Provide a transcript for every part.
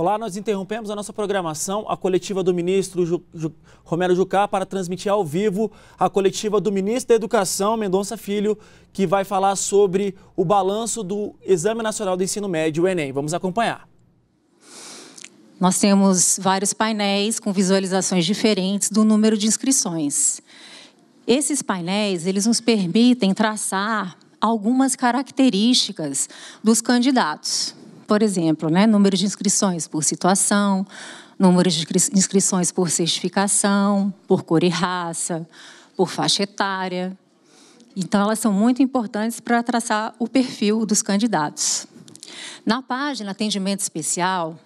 Olá, nós interrompemos a nossa programação, a coletiva do ministro Ju, Ju, Romero Jucá, para transmitir ao vivo a coletiva do ministro da Educação, Mendonça Filho, que vai falar sobre o balanço do Exame Nacional do Ensino Médio, o Enem. Vamos acompanhar. Nós temos vários painéis com visualizações diferentes do número de inscrições. Esses painéis, eles nos permitem traçar algumas características dos candidatos por exemplo, né, número de inscrições por situação, número de inscrições por certificação, por cor e raça, por faixa etária. Então, elas são muito importantes para traçar o perfil dos candidatos. Na página Atendimento Especial,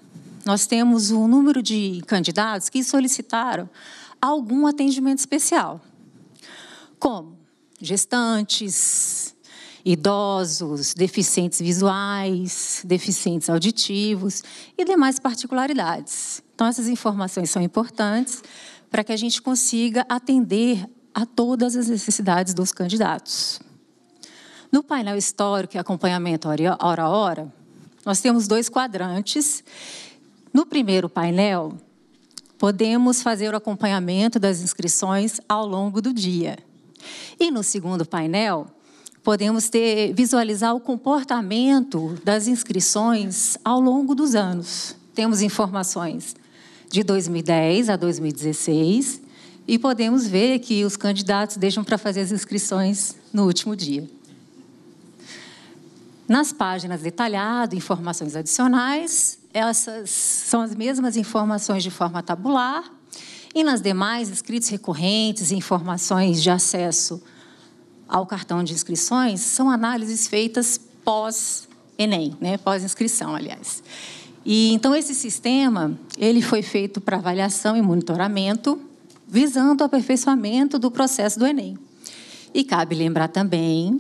nós temos o número de candidatos que solicitaram algum atendimento especial, como gestantes, idosos, deficientes visuais, deficientes auditivos e demais particularidades. Então, essas informações são importantes para que a gente consiga atender a todas as necessidades dos candidatos. No painel histórico e acompanhamento hora a hora, nós temos dois quadrantes. No primeiro painel, podemos fazer o acompanhamento das inscrições ao longo do dia. E no segundo painel, podemos ter visualizar o comportamento das inscrições ao longo dos anos. Temos informações de 2010 a 2016 e podemos ver que os candidatos deixam para fazer as inscrições no último dia. Nas páginas detalhado, informações adicionais, essas são as mesmas informações de forma tabular e nas demais escritos recorrentes e informações de acesso ao cartão de inscrições são análises feitas pós-ENEM, né? pós-inscrição, aliás. E, então, esse sistema ele foi feito para avaliação e monitoramento, visando o aperfeiçoamento do processo do Enem. E cabe lembrar também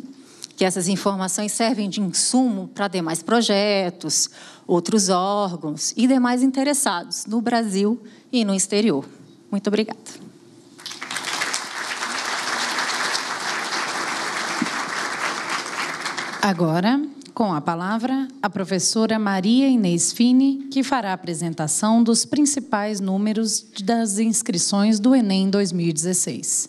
que essas informações servem de insumo para demais projetos, outros órgãos e demais interessados no Brasil e no exterior. Muito obrigada. Agora, com a palavra, a professora Maria Inês Fini, que fará a apresentação dos principais números das inscrições do Enem 2016.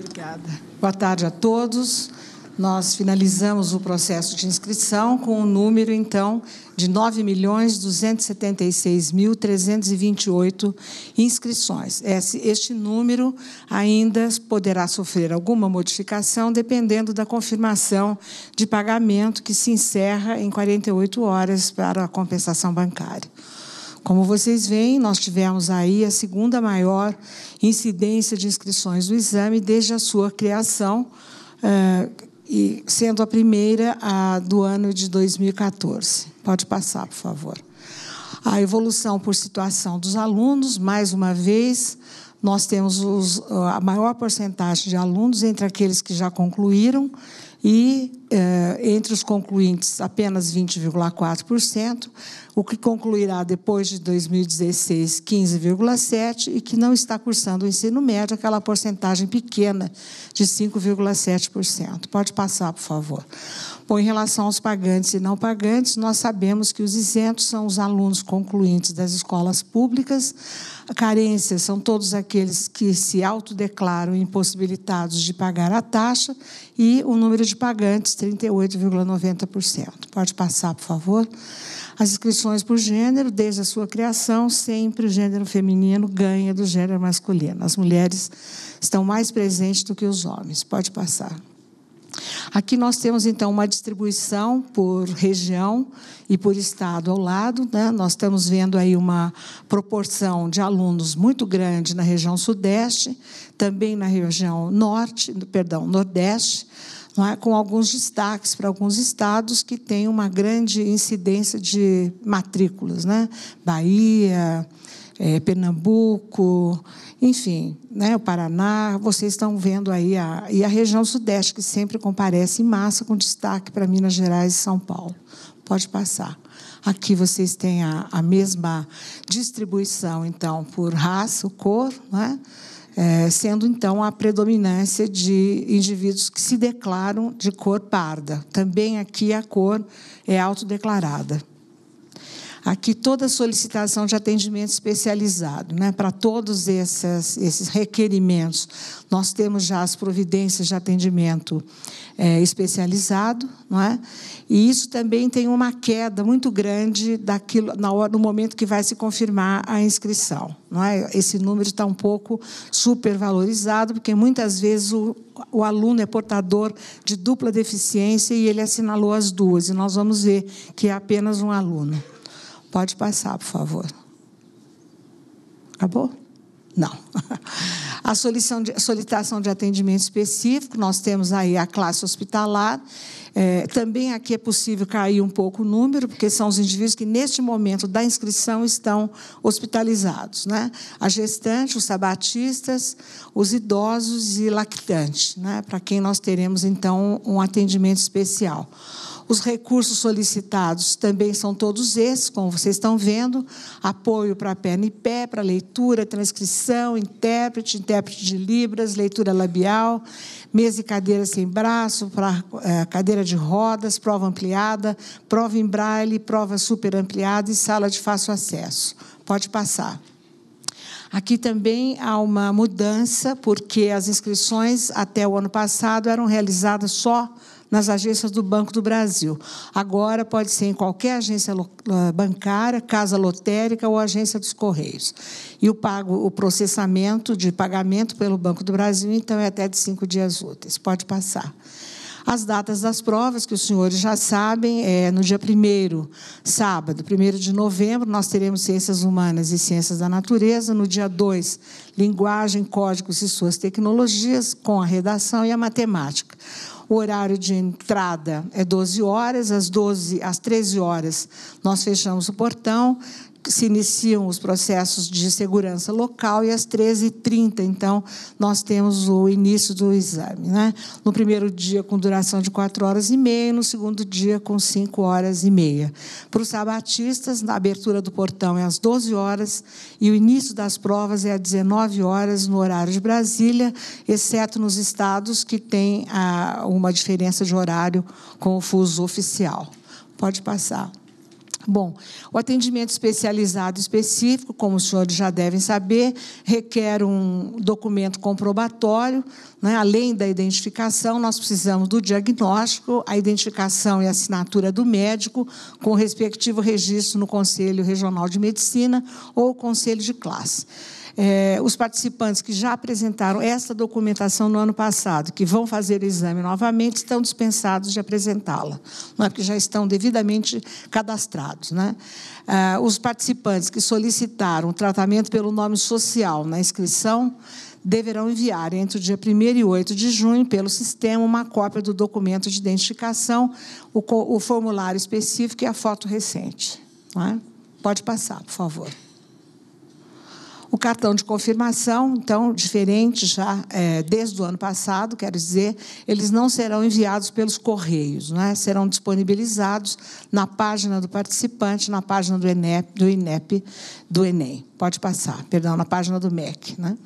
Obrigada. Boa tarde a todos. Nós finalizamos o processo de inscrição com o um número, então, de 9.276.328 inscrições. Este número ainda poderá sofrer alguma modificação, dependendo da confirmação de pagamento que se encerra em 48 horas para a compensação bancária. Como vocês veem, nós tivemos aí a segunda maior incidência de inscrições do exame desde a sua criação, eh, e sendo a primeira a, do ano de 2014. Pode passar, por favor. A evolução por situação dos alunos, mais uma vez, nós temos os, a maior porcentagem de alunos entre aqueles que já concluíram e eh, entre os concluintes apenas 20,4%, o que concluirá depois de 2016 15,7% e que não está cursando o ensino médio, aquela porcentagem pequena de 5,7%. Pode passar, por favor. Bom, em relação aos pagantes e não pagantes, nós sabemos que os isentos são os alunos concluintes das escolas públicas. Carências são todos aqueles que se autodeclaram impossibilitados de pagar a taxa. E o número de pagantes, 38,90%. Pode passar, por favor. As inscrições por gênero, desde a sua criação, sempre o gênero feminino ganha do gênero masculino. As mulheres estão mais presentes do que os homens. Pode passar. Aqui nós temos, então, uma distribuição por região e por estado ao lado. Né? Nós estamos vendo aí uma proporção de alunos muito grande na região sudeste, também na região norte, perdão, nordeste, é? com alguns destaques para alguns estados que têm uma grande incidência de matrículas. Né? Bahia, é, Pernambuco, enfim, né, o Paraná. Vocês estão vendo aí a, e a região sudeste, que sempre comparece em massa, com destaque para Minas Gerais e São Paulo. Pode passar. Aqui vocês têm a, a mesma distribuição, então, por raça, cor, né? É, sendo então a predominância de indivíduos que se declaram de cor parda. Também aqui a cor é autodeclarada. Aqui toda solicitação de atendimento especializado, né? para todos esses, esses requerimentos, nós temos já as providências de atendimento é, especializado, não é? E isso também tem uma queda muito grande daquilo na hora, no momento que vai se confirmar a inscrição, não é? Esse número está um pouco supervalorizado porque muitas vezes o, o aluno é portador de dupla deficiência e ele assinalou as duas e nós vamos ver que é apenas um aluno. Pode passar, por favor. Acabou? Não. A solicitação de atendimento específico, nós temos aí a classe hospitalar. É, também aqui é possível cair um pouco o número, porque são os indivíduos que, neste momento da inscrição, estão hospitalizados. Né? A gestante, os sabatistas, os idosos e lactantes, né? para quem nós teremos, então, um atendimento especial. Os recursos solicitados também são todos esses, como vocês estão vendo: apoio para perna e pé, para leitura, transcrição, intérprete, intérprete de Libras, leitura labial, mesa e cadeira sem braço, para é, cadeira de rodas, prova ampliada, prova em braille, prova super ampliada e sala de fácil acesso. Pode passar. Aqui também há uma mudança, porque as inscrições até o ano passado eram realizadas só nas agências do Banco do Brasil. Agora pode ser em qualquer agência eh, bancária, casa lotérica ou agência dos Correios. E o, pago, o processamento de pagamento pelo Banco do Brasil, então, é até de cinco dias úteis. Pode passar. As datas das provas, que os senhores já sabem, é no dia 1 sábado, 1 de novembro, nós teremos Ciências Humanas e Ciências da Natureza. No dia 2, Linguagem, Códigos e Suas Tecnologias, com a redação e a matemática. O horário de entrada é 12 horas, às 12, às 13 horas nós fechamos o portão se iniciam os processos de segurança local e às 13h30, então, nós temos o início do exame. Né? No primeiro dia, com duração de 4 horas e meia, e no segundo dia, com 5 horas e meia. Para os sabatistas, a abertura do portão é às 12 horas e o início das provas é às 19 horas, no horário de Brasília, exceto nos estados que têm ah, uma diferença de horário com o fuso oficial. Pode passar. Bom, o atendimento especializado específico, como os senhores já devem saber, requer um documento comprobatório. Né? Além da identificação, nós precisamos do diagnóstico, a identificação e assinatura do médico, com o respectivo registro no Conselho Regional de Medicina ou Conselho de Classe é, os participantes que já apresentaram essa documentação no ano passado, que vão fazer o exame novamente, estão dispensados de apresentá-la, não é? porque já estão devidamente cadastrados. Né? É, os participantes que solicitaram tratamento pelo nome social na inscrição deverão enviar entre o dia 1 e 8 de junho, pelo sistema, uma cópia do documento de identificação, o, o formulário específico e a foto recente. É? Pode passar, por favor. O cartão de confirmação, então, diferente já é, desde o ano passado, quero dizer, eles não serão enviados pelos correios, né? serão disponibilizados na página do participante, na página do INEP, do INEP, do Enem. Pode passar, perdão, na página do MEC. Né?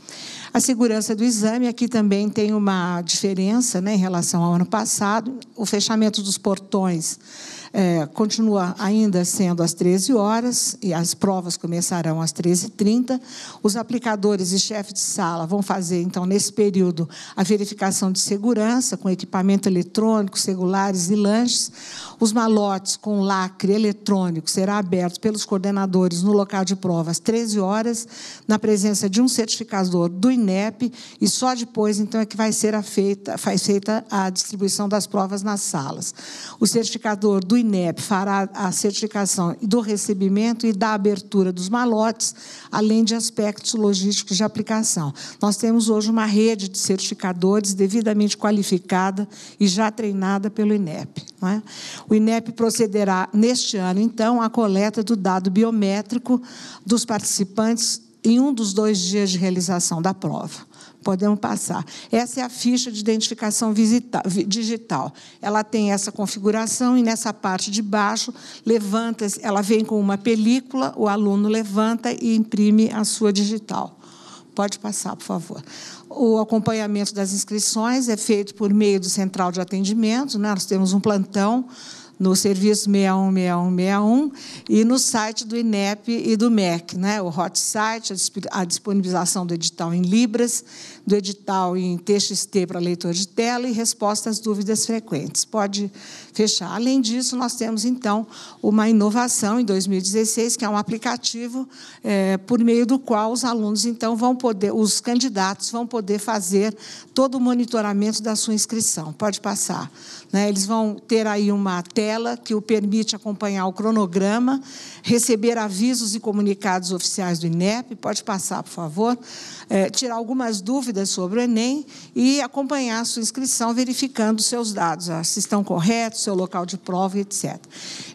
A segurança do exame, aqui também tem uma diferença né, em relação ao ano passado. O fechamento dos portões é, continua ainda sendo às 13 horas e as provas começarão às 13h30. Os aplicadores e chefe de sala vão fazer, então, nesse período, a verificação de segurança com equipamento eletrônico, celulares e lanches. Os malotes com lacre eletrônico serão abertos pelos coordenadores no local de prova às 13 horas, na presença de um certificador do INEP, e só depois, então, é que vai ser a feita, feita a distribuição das provas nas salas. O certificador do o INEP fará a certificação do recebimento e da abertura dos malotes, além de aspectos logísticos de aplicação. Nós temos hoje uma rede de certificadores devidamente qualificada e já treinada pelo INEP. É? O INEP procederá neste ano, então, à coleta do dado biométrico dos participantes em um dos dois dias de realização da prova. Podemos passar. Essa é a ficha de identificação digital. Ela tem essa configuração e nessa parte de baixo levanta, ela vem com uma película, o aluno levanta e imprime a sua digital. Pode passar, por favor. O acompanhamento das inscrições é feito por meio do Central de Atendimento. Né? Nós temos um plantão no serviço 616161 e no site do INEP e do MEC, né? o hot site, a disponibilização do edital em Libras do edital em TXT para leitor de tela e resposta às dúvidas frequentes. Pode fechar. Além disso, nós temos, então, uma inovação em 2016, que é um aplicativo é, por meio do qual os alunos, então, vão poder, os candidatos vão poder fazer todo o monitoramento da sua inscrição. Pode passar. Né? Eles vão ter aí uma tela que o permite acompanhar o cronograma, receber avisos e comunicados oficiais do INEP. Pode passar, por favor é, tirar algumas dúvidas sobre o Enem e acompanhar a sua inscrição, verificando seus dados, se estão corretos, seu local de prova, etc.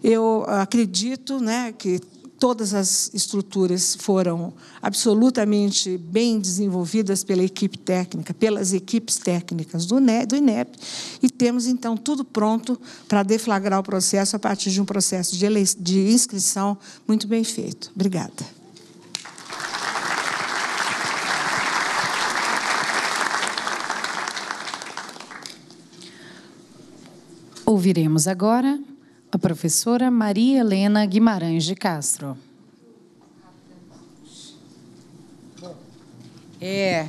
Eu acredito né, que todas as estruturas foram absolutamente bem desenvolvidas pela equipe técnica, pelas equipes técnicas do, INEP, e temos, então, tudo pronto para deflagrar o processo a partir de um processo de inscrição muito bem feito. Obrigada. Ouviremos agora a professora Maria Helena Guimarães de Castro. É,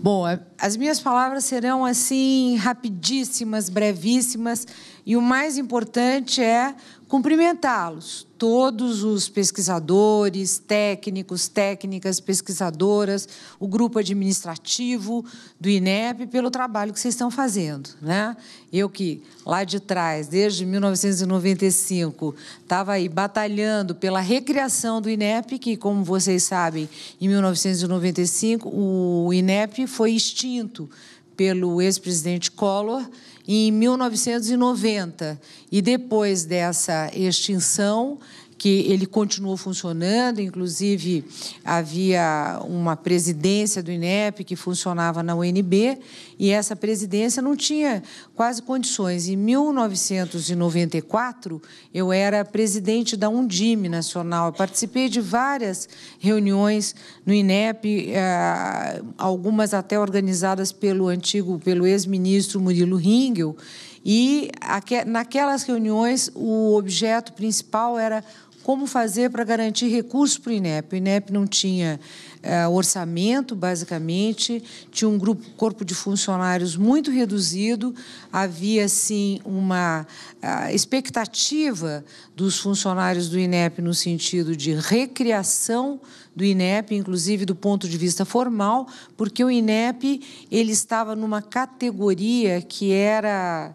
bom, as minhas palavras serão assim rapidíssimas, brevíssimas e o mais importante é cumprimentá-los, todos os pesquisadores, técnicos, técnicas, pesquisadoras, o grupo administrativo do INEP, pelo trabalho que vocês estão fazendo. Né? Eu que, lá de trás, desde 1995, estava aí batalhando pela recriação do INEP, que, como vocês sabem, em 1995, o INEP foi extinto pelo ex-presidente Collor em 1990. E depois dessa extinção, que ele continuou funcionando, inclusive havia uma presidência do INEP que funcionava na UNB, e essa presidência não tinha quase condições. Em 1994, eu era presidente da Undime Nacional, eu participei de várias reuniões no INEP, eh, algumas até organizadas pelo antigo, pelo ex-ministro Murilo Ringel, e naquelas reuniões o objeto principal era como fazer para garantir recursos para o INEP. O INEP não tinha uh, orçamento, basicamente, tinha um grupo, corpo de funcionários muito reduzido, havia, sim, uma uh, expectativa dos funcionários do INEP no sentido de recriação do INEP, inclusive do ponto de vista formal, porque o INEP ele estava numa categoria que era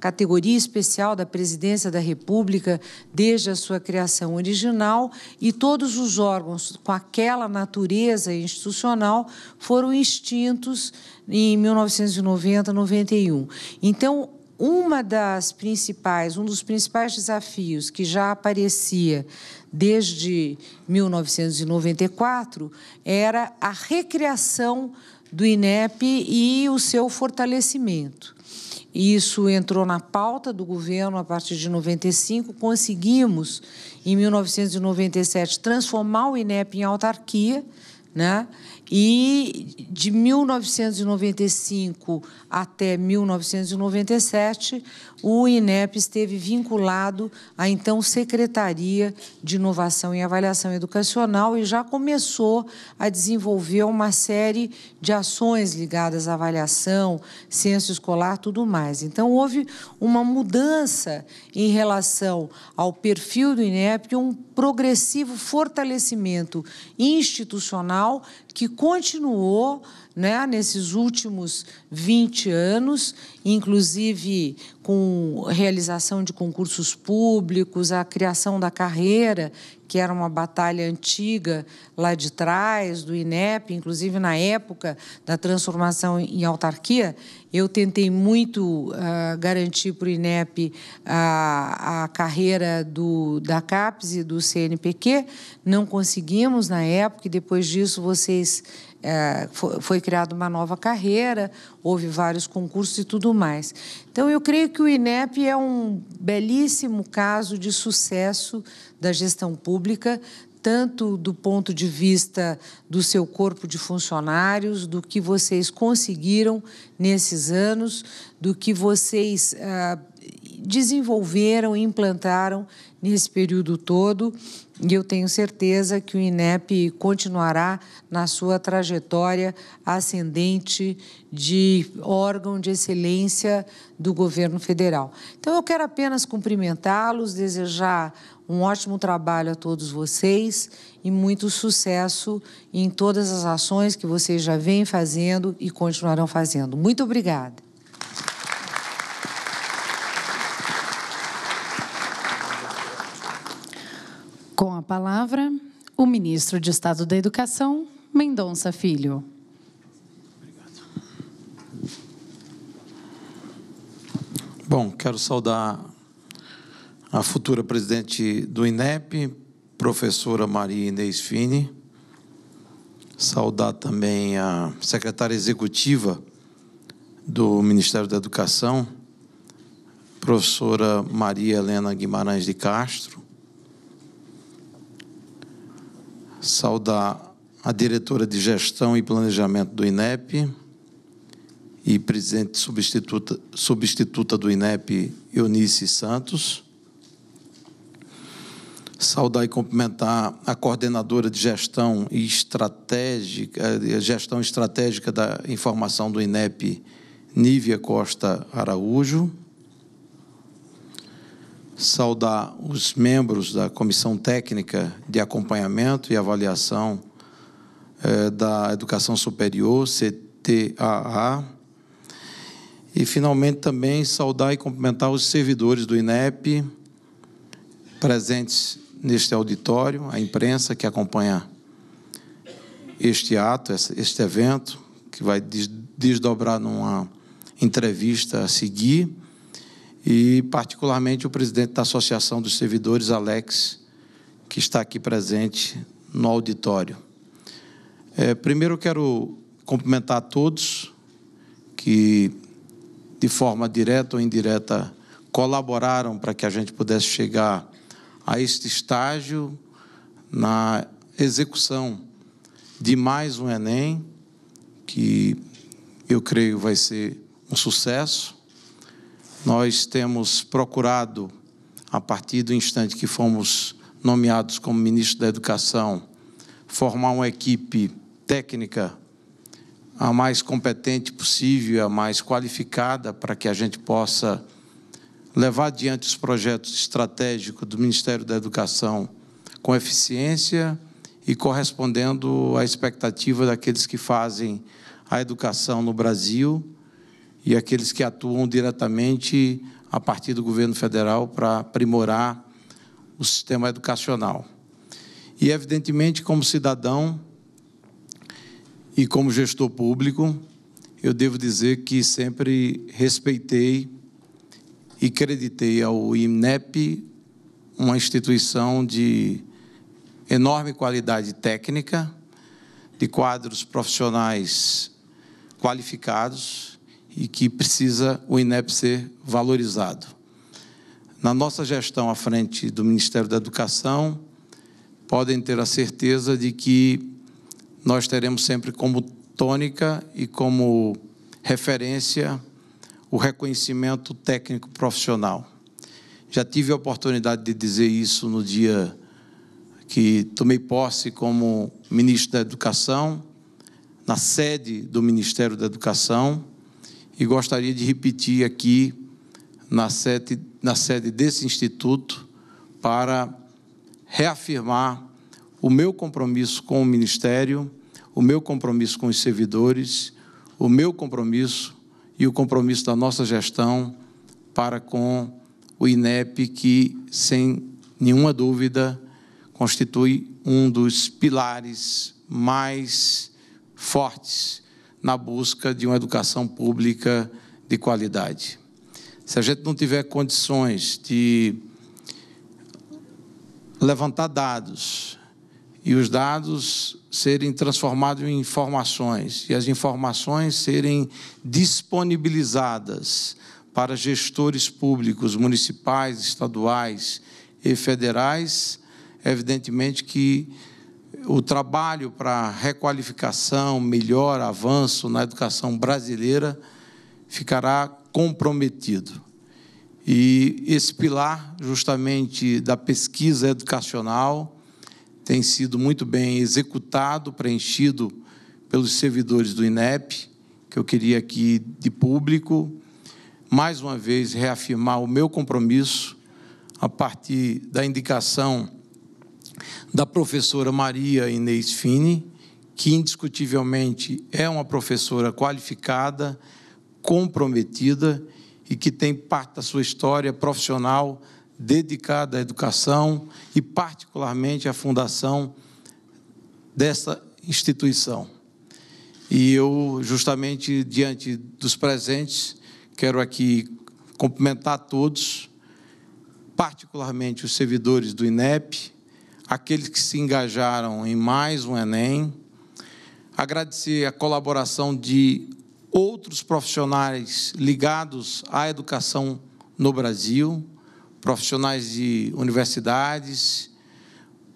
categoria especial da Presidência da República desde a sua criação original e todos os órgãos com aquela natureza institucional foram extintos em 1990, 91. Então, uma das principais, um dos principais desafios que já aparecia desde 1994 era a recriação do INEP e o seu fortalecimento. E isso entrou na pauta do governo a partir de 95. Conseguimos, em 1997, transformar o INEP em autarquia, né? E de 1995 até 1997, o INEP esteve vinculado à então Secretaria de Inovação e Avaliação Educacional e já começou a desenvolver uma série de ações ligadas à avaliação, censo escolar, tudo mais. Então houve uma mudança em relação ao perfil do INEP, um progressivo fortalecimento institucional que continuou né, nesses últimos 20 anos, inclusive com realização de concursos públicos, a criação da carreira, que era uma batalha antiga lá de trás, do INEP, inclusive na época da transformação em autarquia. Eu tentei muito uh, garantir para o INEP a, ah, a carreira do, da CAPES e do CNPq, não conseguimos na época, e depois disso vocês é, foi, foi criada uma nova carreira, houve vários concursos e tudo mais. Então, eu creio que o INEP é um belíssimo caso de sucesso da gestão pública, tanto do ponto de vista do seu corpo de funcionários, do que vocês conseguiram nesses anos, do que vocês. Ah, desenvolveram e implantaram nesse período todo. E eu tenho certeza que o INEP continuará na sua trajetória ascendente de órgão de excelência do governo federal. Então, eu quero apenas cumprimentá-los, desejar um ótimo trabalho a todos vocês e muito sucesso em todas as ações que vocês já vêm fazendo e continuarão fazendo. Muito obrigada. Com a palavra, o ministro de Estado da Educação, Mendonça Filho. Obrigado. Bom, quero saudar a futura presidente do INEP, professora Maria Inês Fini. Saudar também a secretária executiva do Ministério da Educação, professora Maria Helena Guimarães de Castro saudar a diretora de Gestão e Planejamento do INEP e presidente substituta, substituta do INEP, Eunice Santos. Saudar e cumprimentar a coordenadora de gestão e estratégica, gestão estratégica da informação do INEP, Nívia Costa Araújo saudar os membros da Comissão Técnica de Acompanhamento e Avaliação eh, da Educação Superior, CTAA, e, finalmente, também saudar e cumprimentar os servidores do INEP presentes neste auditório, a imprensa que acompanha este ato, este evento, que vai desdobrar numa entrevista a seguir e particularmente o presidente da Associação dos Servidores, Alex, que está aqui presente no auditório. É, primeiro, eu quero cumprimentar a todos que, de forma direta ou indireta, colaboraram para que a gente pudesse chegar a este estágio na execução de mais um Enem, que eu creio vai ser um sucesso nós temos procurado, a partir do instante que fomos nomeados como ministro da Educação, formar uma equipe técnica a mais competente possível, a mais qualificada, para que a gente possa levar adiante os projetos estratégicos do Ministério da Educação com eficiência e correspondendo à expectativa daqueles que fazem a educação no Brasil e aqueles que atuam diretamente a partir do governo federal para aprimorar o sistema educacional. E, evidentemente, como cidadão e como gestor público, eu devo dizer que sempre respeitei e creditei ao INEP, uma instituição de enorme qualidade técnica, de quadros profissionais qualificados, e que precisa o INEP ser valorizado. Na nossa gestão à frente do Ministério da Educação, podem ter a certeza de que nós teremos sempre como tônica e como referência o reconhecimento técnico profissional. Já tive a oportunidade de dizer isso no dia que tomei posse como ministro da Educação, na sede do Ministério da Educação e gostaria de repetir aqui na sede, na sede desse instituto para reafirmar o meu compromisso com o Ministério, o meu compromisso com os servidores, o meu compromisso e o compromisso da nossa gestão para com o INEP, que, sem nenhuma dúvida, constitui um dos pilares mais fortes na busca de uma educação pública de qualidade. Se a gente não tiver condições de levantar dados e os dados serem transformados em informações e as informações serem disponibilizadas para gestores públicos, municipais, estaduais e federais, evidentemente que o trabalho para requalificação, melhor avanço na educação brasileira ficará comprometido. E esse pilar, justamente, da pesquisa educacional tem sido muito bem executado, preenchido pelos servidores do INEP, que eu queria aqui de público, mais uma vez reafirmar o meu compromisso a partir da indicação da professora Maria Inês Fini, que indiscutivelmente é uma professora qualificada, comprometida e que tem parte da sua história profissional dedicada à educação e, particularmente, à fundação dessa instituição. E eu, justamente diante dos presentes, quero aqui cumprimentar todos, particularmente os servidores do INEP, aqueles que se engajaram em mais um Enem, agradecer a colaboração de outros profissionais ligados à educação no Brasil, profissionais de universidades,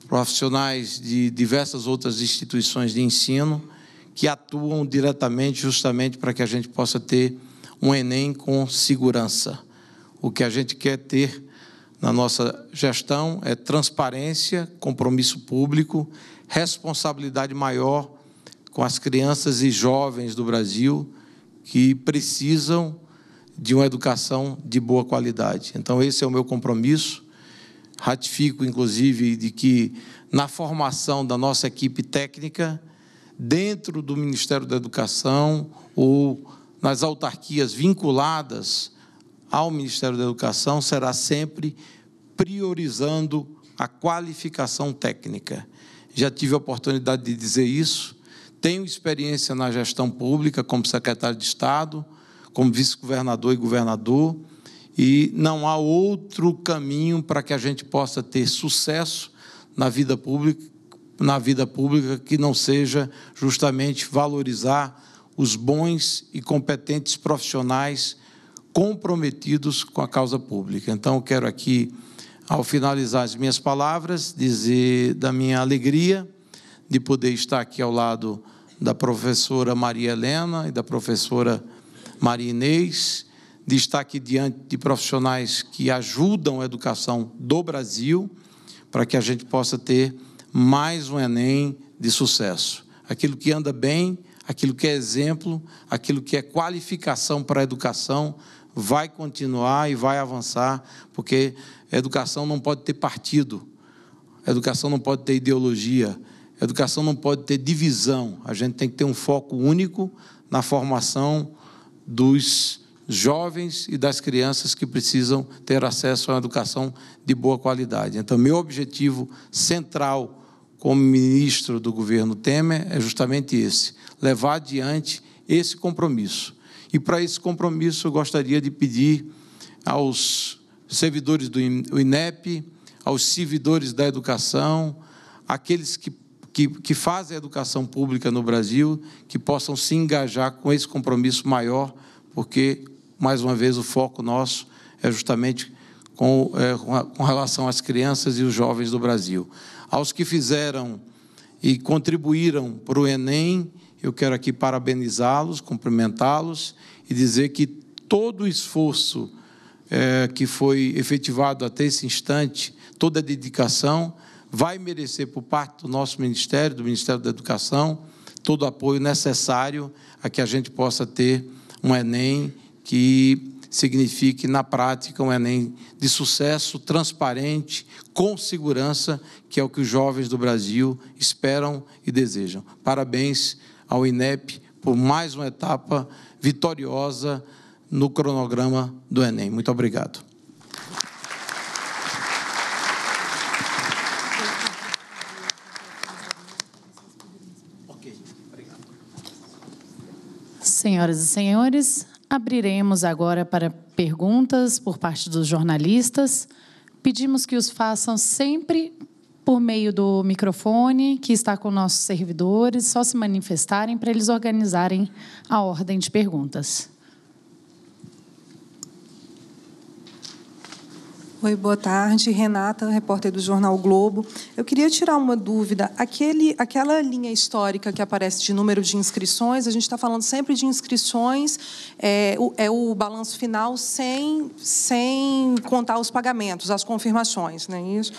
profissionais de diversas outras instituições de ensino que atuam diretamente justamente para que a gente possa ter um Enem com segurança. O que a gente quer ter na nossa gestão é transparência, compromisso público, responsabilidade maior com as crianças e jovens do Brasil que precisam de uma educação de boa qualidade. Então, esse é o meu compromisso. Ratifico, inclusive, de que na formação da nossa equipe técnica, dentro do Ministério da Educação ou nas autarquias vinculadas ao Ministério da Educação será sempre priorizando a qualificação técnica. Já tive a oportunidade de dizer isso. Tenho experiência na gestão pública como secretário de Estado, como vice-governador e governador, e não há outro caminho para que a gente possa ter sucesso na vida pública, na vida pública que não seja justamente valorizar os bons e competentes profissionais comprometidos com a causa pública. Então, quero aqui, ao finalizar as minhas palavras, dizer da minha alegria de poder estar aqui ao lado da professora Maria Helena e da professora Maria Inês, de estar aqui diante de profissionais que ajudam a educação do Brasil, para que a gente possa ter mais um Enem de sucesso. Aquilo que anda bem, aquilo que é exemplo, aquilo que é qualificação para a educação vai continuar e vai avançar, porque a educação não pode ter partido, a educação não pode ter ideologia, a educação não pode ter divisão. A gente tem que ter um foco único na formação dos jovens e das crianças que precisam ter acesso a uma educação de boa qualidade. Então, meu objetivo central como ministro do governo Temer é justamente esse: levar adiante esse compromisso e para esse compromisso, eu gostaria de pedir aos servidores do INEP, aos servidores da educação, aqueles que, que, que fazem a educação pública no Brasil, que possam se engajar com esse compromisso maior, porque, mais uma vez, o foco nosso é justamente com, é, com relação às crianças e os jovens do Brasil. Aos que fizeram e contribuíram para o Enem eu quero aqui parabenizá-los, cumprimentá-los e dizer que todo o esforço é, que foi efetivado até esse instante, toda a dedicação, vai merecer por parte do nosso Ministério, do Ministério da Educação, todo o apoio necessário a que a gente possa ter um Enem que signifique, na prática, um Enem de sucesso, transparente, com segurança, que é o que os jovens do Brasil esperam e desejam. Parabéns ao INEP por mais uma etapa vitoriosa no cronograma do Enem. Muito obrigado. Senhoras e senhores, abriremos agora para perguntas por parte dos jornalistas. Pedimos que os façam sempre por meio do microfone que está com nossos servidores, só se manifestarem para eles organizarem a ordem de perguntas. Oi, boa tarde. Renata, repórter do Jornal Globo. Eu queria tirar uma dúvida. Aquele, aquela linha histórica que aparece de número de inscrições, a gente está falando sempre de inscrições, é o, é o, balanço final sem, sem contar os pagamentos, as confirmações, não é isso?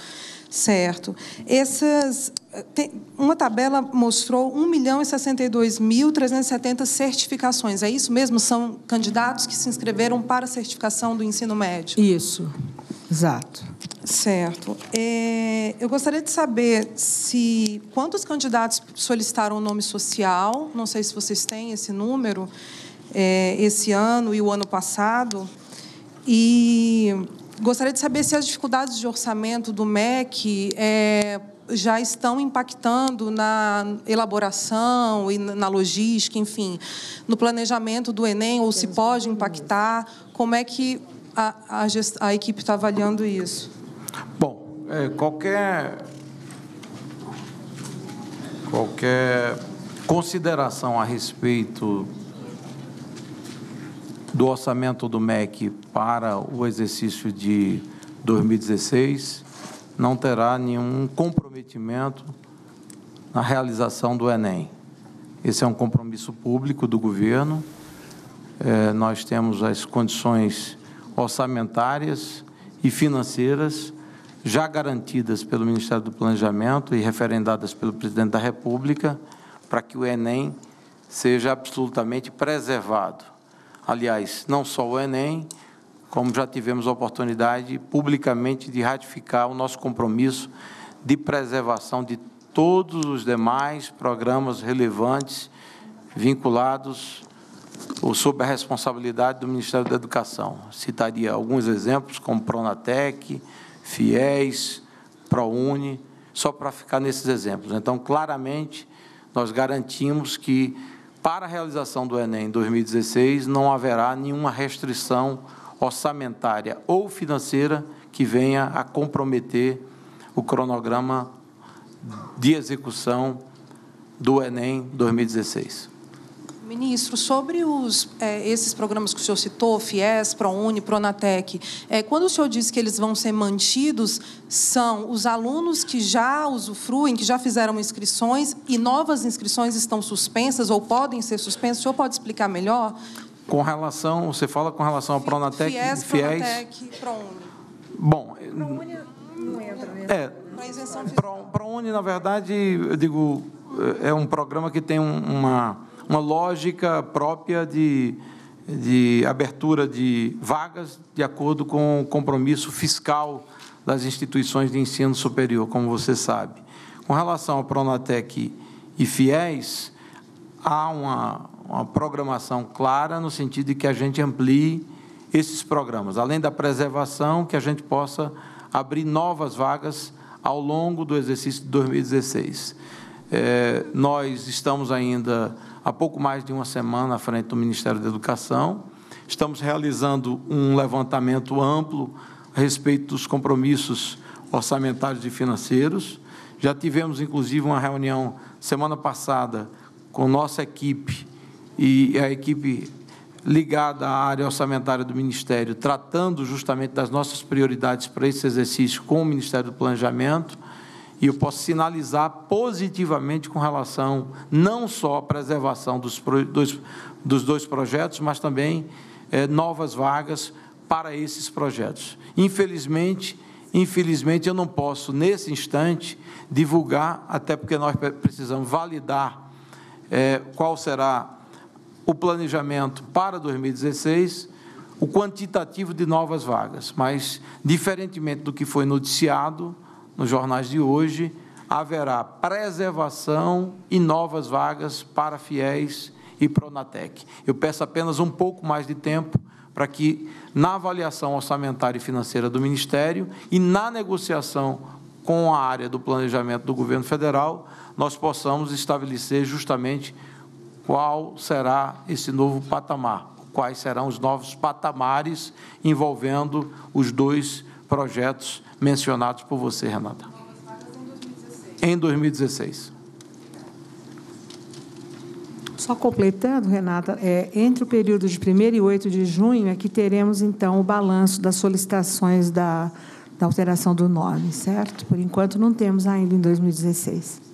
Certo. Essas, eh, tem, uma tabela mostrou 1 milhão e 62.370 certificações. É isso mesmo? São candidatos que se inscreveram para a certificação do ensino médio. Isso, exato. Certo. É, eu gostaria de saber se quantos candidatos solicitaram o nome social, não sei se vocês têm esse número, é, esse ano e o ano passado. E gostaria de saber se as dificuldades de orçamento do MEC é, já estão impactando na elaboração e na logística, enfim, no planejamento do Enem, ou se pode impactar, como é que a, a, gest... a equipe está avaliando isso? Bom, é, qualquer, qualquer consideração a respeito do orçamento do MEC para o exercício de 2016 não terá nenhum comprometimento na realização do Enem. Esse é um compromisso público do governo. É, nós temos as condições orçamentárias e financeiras já garantidas pelo Ministério do Planejamento e referendadas pelo Presidente da República para que o Enem seja absolutamente preservado aliás, não só o Enem, como já tivemos a oportunidade publicamente de ratificar o nosso compromisso de preservação de todos os demais programas relevantes vinculados ou sob a responsabilidade do Ministério da Educação. Citaria alguns exemplos, como Pronatec, FIES, ProUni, só para ficar nesses exemplos. Então, claramente, nós garantimos que para a realização do Enem 2016 não haverá nenhuma restrição orçamentária ou financeira que venha a comprometer o cronograma de execução do Enem 2016. Ministro, sobre os, é, esses programas que o senhor citou, FIES, ProUni, Pronatec, é, quando o senhor diz que eles vão ser mantidos, são os alunos que já usufruem, que já fizeram inscrições e novas inscrições estão suspensas ou podem ser suspensas? O senhor pode explicar melhor? Com relação, você fala com relação ao Pronatec, FIES, FIES Pronatec, ProUni. Bom, ProUni não entra, né? É, ProUni, na verdade, eu digo, é um programa que tem uma uma lógica própria de, de abertura de vagas de acordo com o compromisso fiscal das instituições de ensino superior, como você sabe. Com relação à Pronatec e FIES, há uma, uma programação clara no sentido de que a gente amplie esses programas, além da preservação, que a gente possa abrir novas vagas ao longo do exercício de 2016. É, nós estamos ainda há pouco mais de uma semana à frente do Ministério da Educação. Estamos realizando um levantamento amplo a respeito dos compromissos orçamentários e financeiros. Já tivemos, inclusive, uma reunião semana passada com nossa equipe e a equipe ligada à área orçamentária do Ministério, tratando justamente das nossas prioridades para esse exercício com o Ministério do Planejamento e eu posso sinalizar positivamente com relação não só à preservação dos, dos, dos dois projetos, mas também é, novas vagas para esses projetos. Infelizmente, infelizmente eu não posso nesse instante divulgar, até porque nós precisamos validar é, qual será o planejamento para 2016 o quantitativo de novas vagas, mas, diferentemente do que foi noticiado, nos jornais de hoje, haverá preservação e novas vagas para fiéis e Pronatec. Eu peço apenas um pouco mais de tempo para que, na avaliação orçamentária e financeira do Ministério e na negociação com a área do planejamento do governo federal, nós possamos estabelecer justamente qual será esse novo patamar, quais serão os novos patamares envolvendo os dois projetos mencionados por você, Renata. Em 2016. Só completando, Renata, é, entre o período de 1 e 8 de junho é que teremos, então, o balanço das solicitações da, da alteração do nome, certo? Por enquanto, não temos ainda em 2016.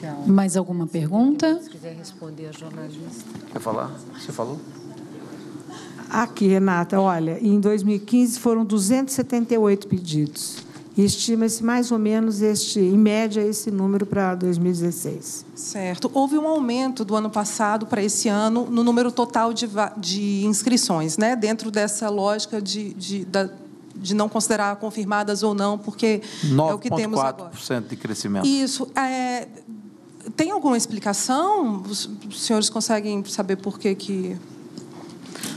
Social. Mais alguma pergunta? Se quiser responder a jornalista. Quer falar? Você falou? Aqui, Renata, olha, em 2015 foram 278 pedidos. Estima-se mais ou menos este, em média, esse número para 2016. Certo. Houve um aumento do ano passado para esse ano no número total de, de inscrições, né? Dentro dessa lógica de, de, da, de não considerar confirmadas ou não, porque é o que temos agora. 9,4% de crescimento. Isso. É, tem alguma explicação? Os senhores conseguem saber por que, que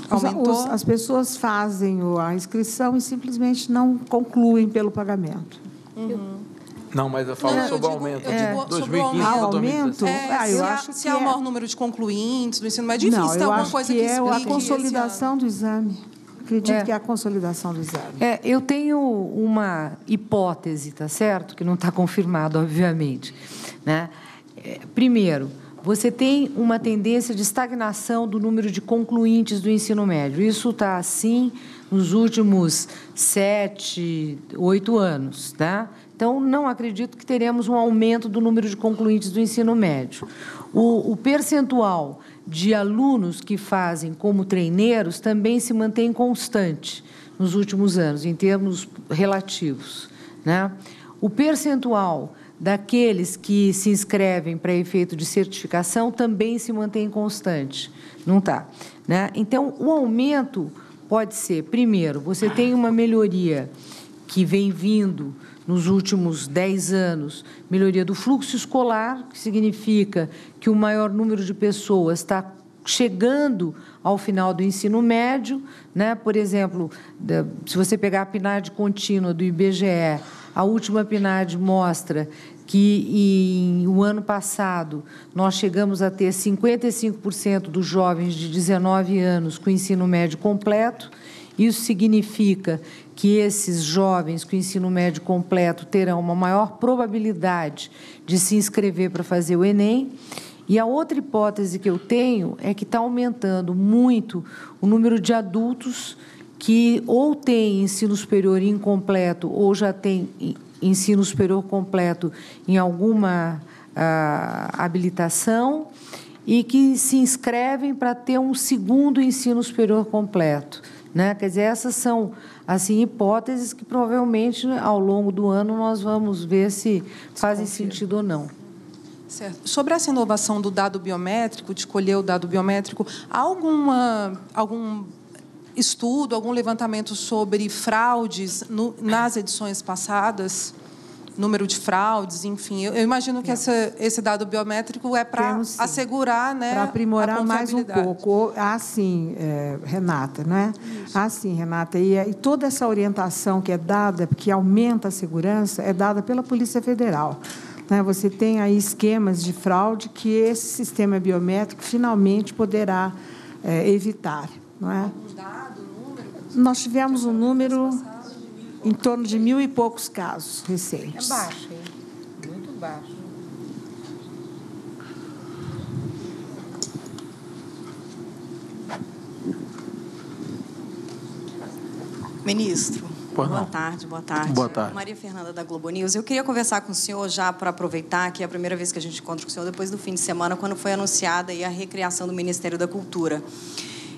aumentou? as pessoas fazem a inscrição e simplesmente não concluem pelo pagamento. Uhum. Não, mas eu falo não, sobre o aumento. Eu digo, 2015 é. ah, aumento? Assim. É, é, ah, eu se acho há, se é... o maior número de concluintes do ensino médio, enfim, se tem alguma coisa que, que é explique. É a consolidação do exame. Acredito é. que é a consolidação do exame. É, eu tenho uma hipótese, tá certo? Que não está confirmado, obviamente. Né? primeiro, você tem uma tendência de estagnação do número de concluintes do ensino médio. Isso está assim nos últimos sete, oito anos. Tá? Então, não acredito que teremos um aumento do número de concluintes do ensino médio. O, o percentual de alunos que fazem como treineiros também se mantém constante nos últimos anos, em termos relativos. Né? O percentual daqueles que se inscrevem para efeito de certificação também se mantém constante. Não está. Né? Então, o aumento pode ser, primeiro, você tem uma melhoria que vem vindo nos últimos 10 anos, melhoria do fluxo escolar, que significa que o maior número de pessoas está chegando ao final do ensino médio, né? Por exemplo, se você pegar a PNAD contínua do IBGE, a última PNAD mostra que em o um ano passado nós chegamos a ter 55% dos jovens de 19 anos com ensino médio completo. Isso significa que esses jovens com ensino médio completo terão uma maior probabilidade de se inscrever para fazer o Enem. E a outra hipótese que eu tenho é que está aumentando muito o número de adultos que ou têm ensino superior incompleto ou já têm ensino superior completo em alguma ah, habilitação e que se inscrevem para ter um segundo ensino superior completo. Né? Quer dizer, essas são assim hipóteses que provavelmente ao longo do ano nós vamos ver se fazem sentido ou não. Certo. Sobre essa inovação do dado biométrico, de colher o dado biométrico, há alguma, algum estudo, algum levantamento sobre fraudes no, nas edições passadas? Número de fraudes, enfim. Eu, eu imagino que é. essa, esse dado biométrico é para assegurar, né? Para aprimorar mais um pouco. Assim, é, Renata, não é? Isso. Assim, Renata, e, e toda essa orientação que é dada, que aumenta a segurança, é dada pela Polícia Federal. Né? Você tem aí esquemas de fraude que esse sistema biométrico finalmente poderá é, evitar. Não é? Nós tivemos um número em torno de mil e poucos casos recentes. É baixo, hein? Muito baixo. Ministro, Boa, boa tarde, boa tarde. Boa tarde. Maria Fernanda da Globo News. Eu queria conversar com o senhor já para aproveitar que é a primeira vez que a gente encontra com o senhor depois do fim de semana, quando foi anunciada a recriação do Ministério da Cultura.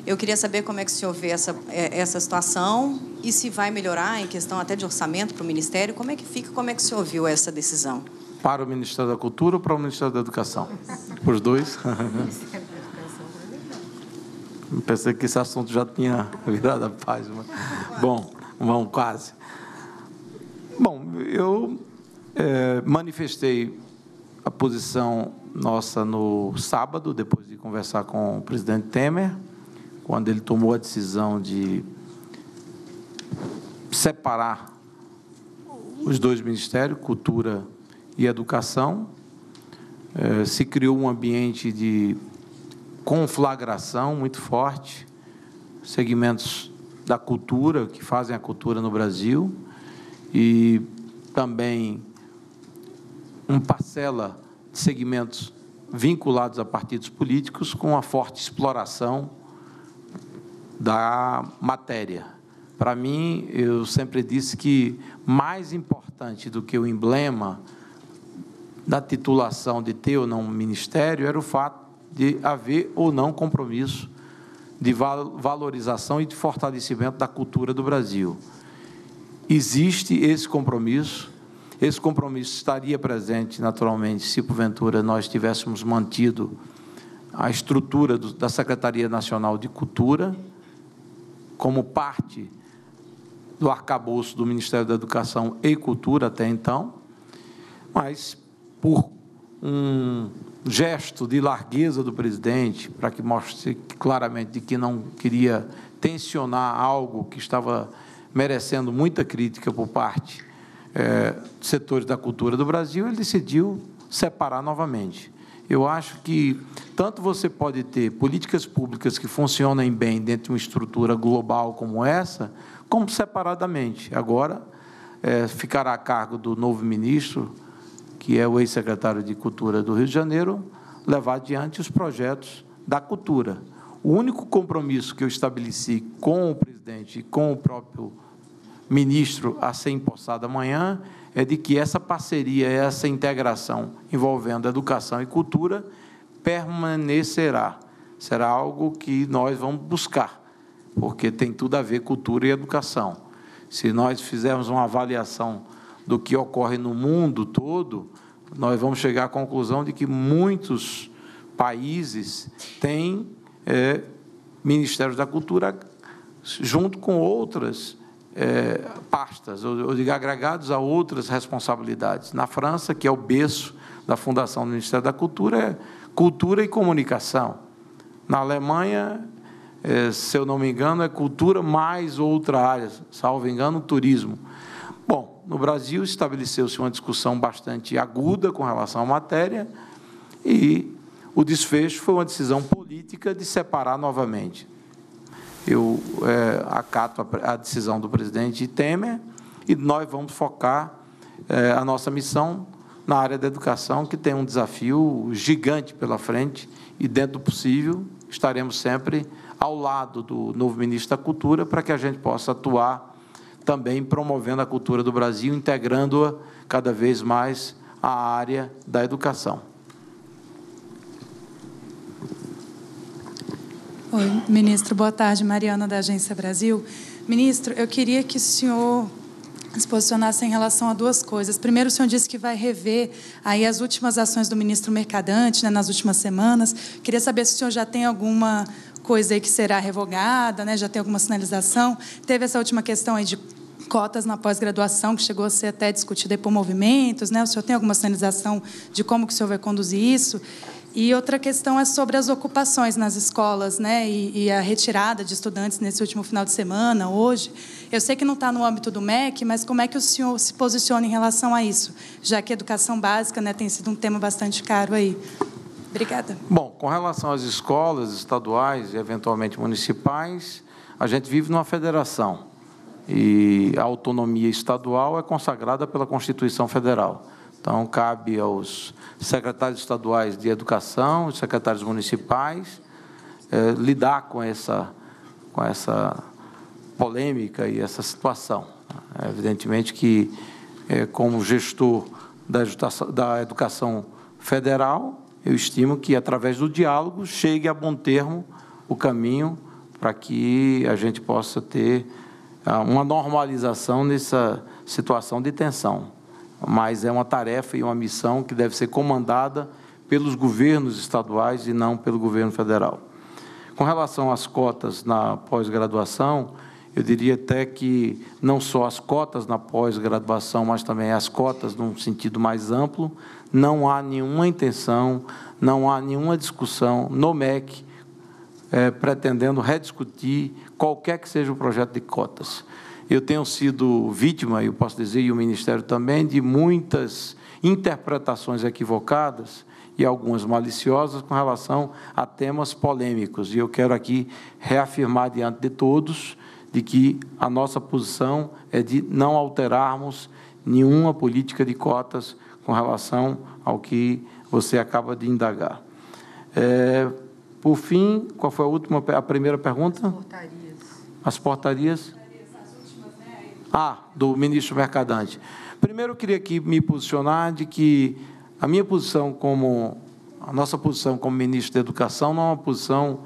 Eu queria saber como é que o senhor vê essa, é, essa situação e se vai melhorar em questão até de orçamento para o Ministério. Como é que fica, como é que o senhor viu essa decisão? Para o Ministério da Cultura ou para o Ministério da Educação? Para os dois? Pensei que esse assunto já tinha virado a página. Bom, vamos quase. Bom, eu é, manifestei a posição nossa no sábado, depois de conversar com o presidente Temer quando ele tomou a decisão de separar os dois ministérios, cultura e educação, é, se criou um ambiente de conflagração muito forte, segmentos da cultura que fazem a cultura no Brasil e também um parcela de segmentos vinculados a partidos políticos com a forte exploração da matéria. Para mim, eu sempre disse que mais importante do que o emblema da titulação de ter ou não ministério era o fato de haver ou não compromisso de valorização e de fortalecimento da cultura do Brasil. Existe esse compromisso. Esse compromisso estaria presente, naturalmente, se porventura nós tivéssemos mantido a estrutura da Secretaria Nacional de Cultura como parte do arcabouço do Ministério da Educação e Cultura até então, mas por um gesto de largueza do presidente, para que mostre claramente de que não queria tensionar algo que estava merecendo muita crítica por parte é, eh, de setores da cultura do Brasil, ele decidiu separar novamente. Eu acho que tanto você pode ter políticas públicas que funcionem bem dentro de uma estrutura global como essa, como separadamente. Agora, é, ficará a cargo do novo ministro, que é o ex-secretário de Cultura do Rio de Janeiro, levar adiante os projetos da cultura. O único compromisso que eu estabeleci com o presidente e com o próprio ministro a ser empossado amanhã é de que essa parceria, essa integração envolvendo educação e cultura permanecerá. Será algo que nós vamos buscar, porque tem tudo a ver cultura e educação. Se nós fizermos uma avaliação do que ocorre no mundo todo, nós vamos chegar à conclusão de que muitos países têm é, ministérios da cultura junto com outras é, pastas, ou, ou digo, agregados a outras responsabilidades. Na França, que é o berço da fundação do Ministério da Cultura, é cultura e comunicação. Na Alemanha, eh, se eu não me engano, é cultura mais outra área, salvo engano, turismo. Bom, no Brasil estabeleceu-se uma discussão bastante aguda com relação à matéria e o desfecho foi uma decisão política de separar novamente. Eu é, acato a, a, decisão do presidente Temer e nós vamos focar é, a nossa missão na área da educação, que tem um desafio gigante pela frente e, dentro do possível, estaremos sempre ao lado do novo ministro da Cultura para que a gente possa atuar também promovendo a cultura do Brasil, integrando-a cada vez mais à área da educação. Oi, ministro. Boa tarde. Mariana, da Agência Brasil. Ministro, eu queria que o senhor se posicionasse em relação a duas coisas. Primeiro, o senhor disse que vai rever aí as últimas ações do ministro Mercadante né, nas últimas semanas. Queria saber se o senhor já tem alguma coisa aí que será revogada, né, já tem alguma sinalização. Teve essa última questão aí de cotas na pós-graduação, que chegou a ser até discutida por movimentos. Né? O senhor tem alguma sinalização de como que o senhor vai conduzir isso? E outra questão é sobre as ocupações nas escolas, né? E, e, a retirada de estudantes nesse último final de semana, hoje. Eu sei que não está no âmbito do MEC, mas como é que o senhor se posiciona em relação a isso, já que educação básica né, tem sido um tema bastante caro aí? Obrigada. Bom, com relação às escolas estaduais e eventualmente municipais, a gente vive numa federação e a autonomia estadual é consagrada pela Constituição Federal. Então, cabe aos secretários estaduais de educação, os secretários municipais, eh, lidar com essa, com essa polêmica e essa situação. É evidentemente que, eh, como gestor da educação, da educação federal, eu estimo que, através do diálogo, chegue a bom termo o caminho para que a gente possa ter ah, uma normalização nessa situação de tensão mas é uma tarefa e uma missão que deve ser comandada pelos governos estaduais e não pelo governo federal. Com relação às cotas na pós-graduação, eu diria até que não só as cotas na pós-graduação, mas também as cotas num sentido mais amplo, não há nenhuma intenção, não há nenhuma discussão no MEC é, pretendendo rediscutir qualquer que seja o projeto de cotas. Eu tenho sido vítima, eu posso dizer, e o Ministério também, de muitas interpretações equivocadas e algumas maliciosas com relação a temas polêmicos. E eu quero aqui reafirmar diante de todos de que a nossa posição é de não alterarmos nenhuma política de cotas com relação ao que você acaba de indagar. É, por fim, qual foi a última, a primeira pergunta? As portarias. As portarias. Ah, do ministro Mercadante. Primeiro, eu queria aqui me posicionar de que a minha posição como a nossa posição como ministro da Educação não é uma posição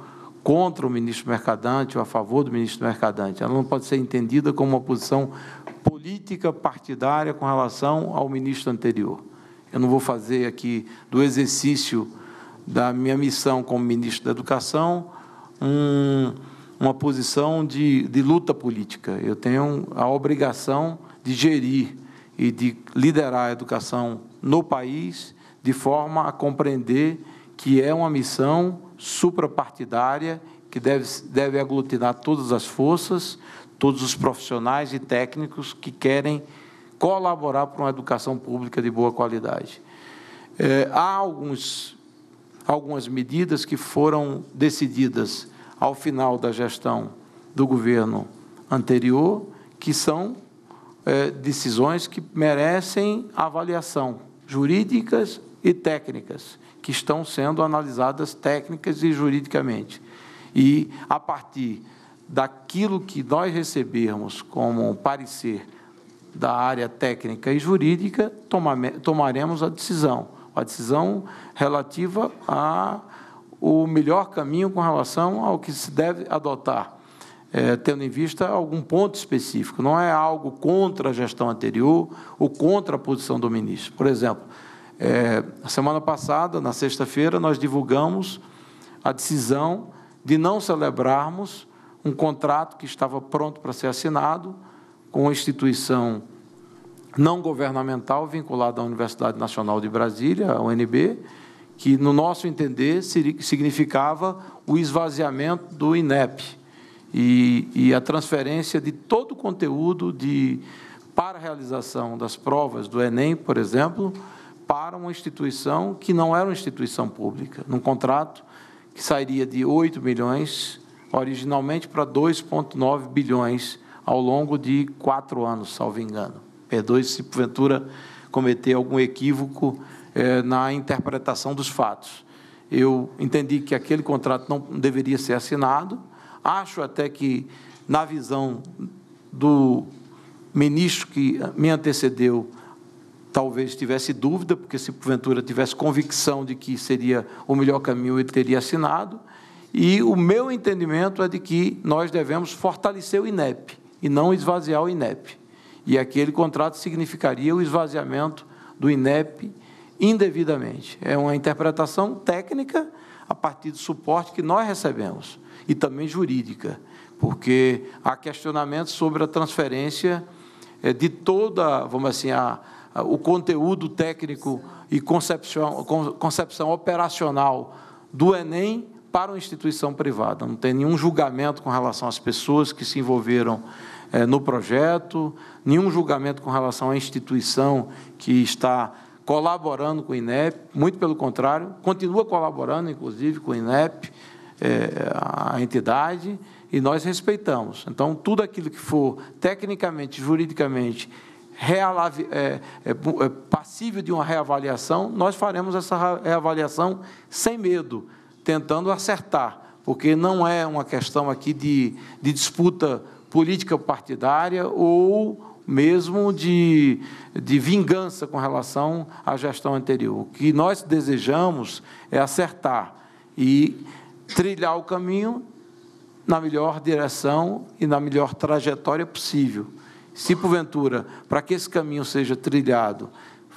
contra o ministro Mercadante ou a favor do ministro Mercadante. Ela não pode ser entendida como uma posição política partidária com relação ao ministro anterior. Eu não vou fazer aqui do exercício da minha missão como ministro da Educação um uma posição de, de luta política. Eu tenho a obrigação de gerir e de liderar a educação no país de forma a compreender que é uma missão suprapartidária que deve, deve aglutinar todas as forças, todos os profissionais e técnicos que querem colaborar para uma educação pública de boa qualidade. É, há alguns, algumas medidas que foram decididas ao final da gestão do governo anterior, que são é, decisões que merecem avaliação jurídicas e técnicas, que estão sendo analisadas técnicas e juridicamente. E a partir daquilo que nós recebermos como parecer da área técnica e jurídica, tomaremos a decisão, a decisão relativa a o melhor caminho com relação ao que se deve adotar, é, tendo em vista algum ponto específico. Não é algo contra a gestão anterior ou contra a posição do ministro. Por exemplo, é, a semana passada, na sexta-feira, nós divulgamos a decisão de não celebrarmos um contrato que estava pronto para ser assinado com uma instituição não governamental vinculada à Universidade Nacional de Brasília, a UNB, que, no nosso entender, significava o esvaziamento do INEP e, e a transferência de todo o conteúdo de, para a realização das provas do Enem, por exemplo, para uma instituição que não era uma instituição pública, num contrato que sairia de 8 milhões originalmente para 2,9 bilhões ao longo de quatro anos, salvo engano. Perdoe se porventura cometer algum equívoco é, na interpretação dos fatos. Eu entendi que aquele contrato não deveria ser assinado. Acho até que, na visão do ministro que me antecedeu, talvez tivesse dúvida, porque se porventura tivesse convicção de que seria o melhor caminho, ele teria assinado. E o meu entendimento é de que nós devemos fortalecer o INEP e não esvaziar o INEP. E aquele contrato significaria o esvaziamento do INEP indevidamente. É uma interpretação técnica a partir do suporte que nós recebemos e também jurídica, porque há questionamentos sobre a transferência eh, de toda, vamos assim, a, a, o conteúdo técnico e concepção, concepção operacional do Enem para uma instituição privada. Não tem nenhum julgamento com relação às pessoas que se envolveram eh, no projeto, nenhum julgamento com relação à instituição que está colaborando com o INEP, muito pelo contrário, continua colaborando, inclusive, com o INEP, é, a entidade, e nós respeitamos. Então, tudo aquilo que for tecnicamente, juridicamente, é, é, é, passível de uma reavaliação, nós faremos essa reavaliação sem medo, tentando acertar, porque não é uma questão aqui de, de disputa política partidária ou mesmo de, de vingança com relação à gestão anterior. O que nós desejamos é acertar e trilhar o caminho na melhor direção e na melhor trajetória possível. Se porventura, para que esse caminho seja trilhado,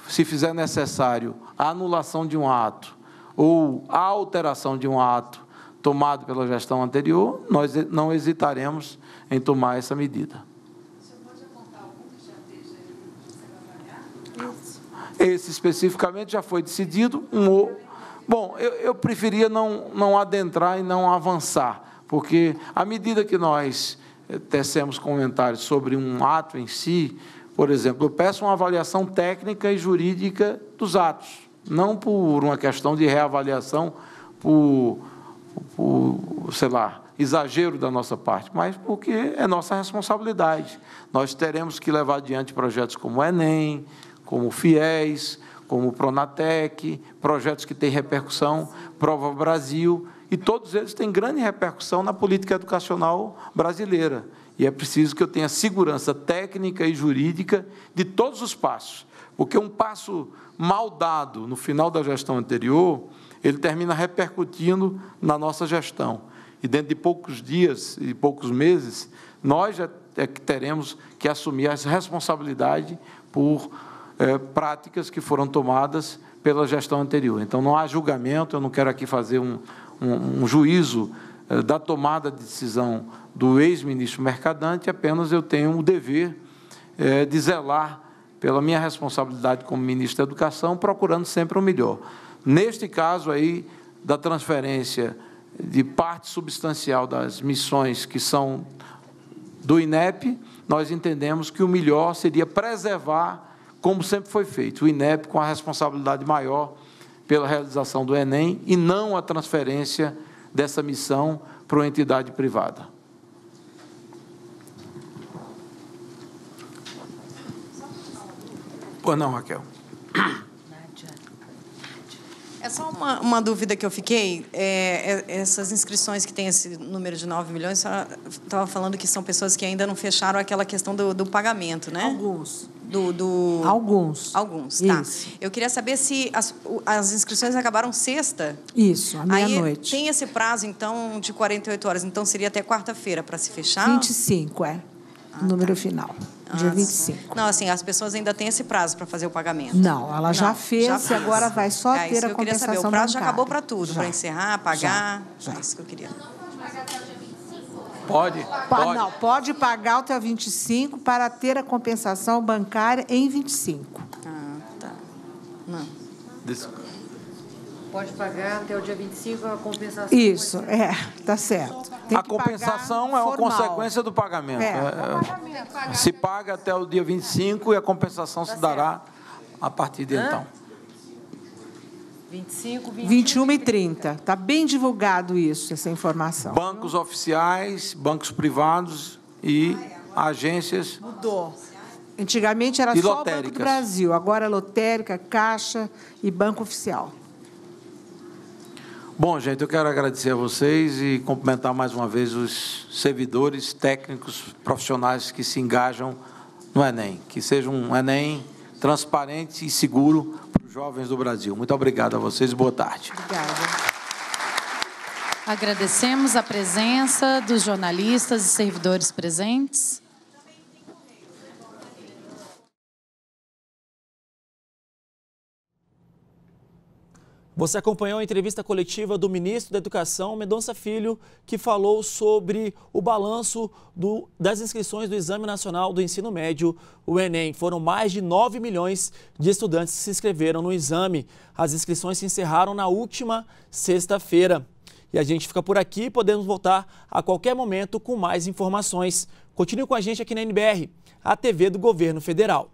se fizer necessário a anulação de um ato ou a alteração de um ato tomado pela gestão anterior, nós não hesitaremos em tomar essa medida. Esse especificamente já foi decidido. Um, bom, eu, eu preferia não, não adentrar e não avançar, porque à medida que nós eh, tecemos comentários sobre um ato em si, por exemplo, eu peço uma avaliação técnica e jurídica dos atos, não por uma questão de reavaliação por, por sei lá, exagero da nossa parte, mas porque é nossa responsabilidade. Nós teremos que levar adiante projetos como o Enem, como FIES, como Pronatec, projetos que têm repercussão, Prova Brasil, e todos eles têm grande repercussão na política educacional brasileira. E é preciso que eu tenha segurança técnica e jurídica de todos os passos, porque um passo mal dado no final da gestão anterior, ele termina repercutindo na nossa gestão. E dentro de poucos dias e poucos meses, nós já é teremos que assumir as responsabilidades por eh, práticas que foram tomadas pela gestão anterior. Então, não há julgamento, eu não quero aqui fazer um, um, um juízo eh, da tomada de decisão do ex-ministro Mercadante, apenas eu tenho o dever eh, de zelar pela minha responsabilidade como ministro da Educação, procurando sempre o melhor. Neste caso aí, da transferência de parte substancial das missões que são do INEP, nós entendemos que o melhor seria preservar como sempre foi feito, o INEP com a responsabilidade maior pela realização do Enem e não a transferência dessa missão para uma entidade privada. Ou não, Raquel? É só uma, uma dúvida que eu fiquei. É, é, essas inscrições que tem esse número de 9 milhões, estava falando que são pessoas que ainda não fecharam aquela questão do, do pagamento, né? Alguns. Do, do... Alguns. Alguns, tá. Isso. Eu queria saber se as, as inscrições acabaram sexta. Isso, à meia-noite. Tem esse prazo, então, de 48 horas. Então, seria até quarta-feira para se fechar? 25, é. Ah, número tá. final. Ah, dia 25. Não, assim, as pessoas ainda têm esse prazo para fazer o pagamento. Não, ela já não, fez já e agora vai só é, ter a compensação. queria saber, o prazo já acabou para tudo, para encerrar, pagar. Já, já. É isso que eu queria. Então, pode, pode. Não, pode pagar até 25 para ter a compensação bancária em 25. Ah, tá. Não. Desculpa. Pode pagar até o dia 25 a compensação. É isso, é, tá certo. Tem a compensação é uma formal. consequência do pagamento. É. É, é pagamento. se paga até o dia 25 e a compensação tá se dará certo. a partir de Hã? então. 25, 21, e 30. Está bem divulgado isso, essa informação. Bancos oficiais, bancos privados e agências. Mudou. Antigamente era só o Banco do Brasil, agora lotérica, Caixa e Banco Oficial. Bom, gente, eu quero agradecer a vocês e cumprimentar mais uma vez os servidores técnicos profissionais que se engajam no Enem. Que seja um Enem transparente e seguro para os jovens do Brasil. Muito obrigado a vocês e boa tarde. Obrigada. Agradecemos a presença dos jornalistas e servidores presentes. Você acompanhou a entrevista coletiva do ministro da Educação, Mendonça Filho, que falou sobre o balanço do, das inscrições do Exame Nacional do Ensino Médio, o Enem. Foram mais de 9 milhões de estudantes que se inscreveram no exame. As inscrições se encerraram na última sexta-feira. E a gente fica por aqui, podemos voltar a qualquer momento com mais informações. Continue com a gente aqui na NBR, a TV do Governo Federal.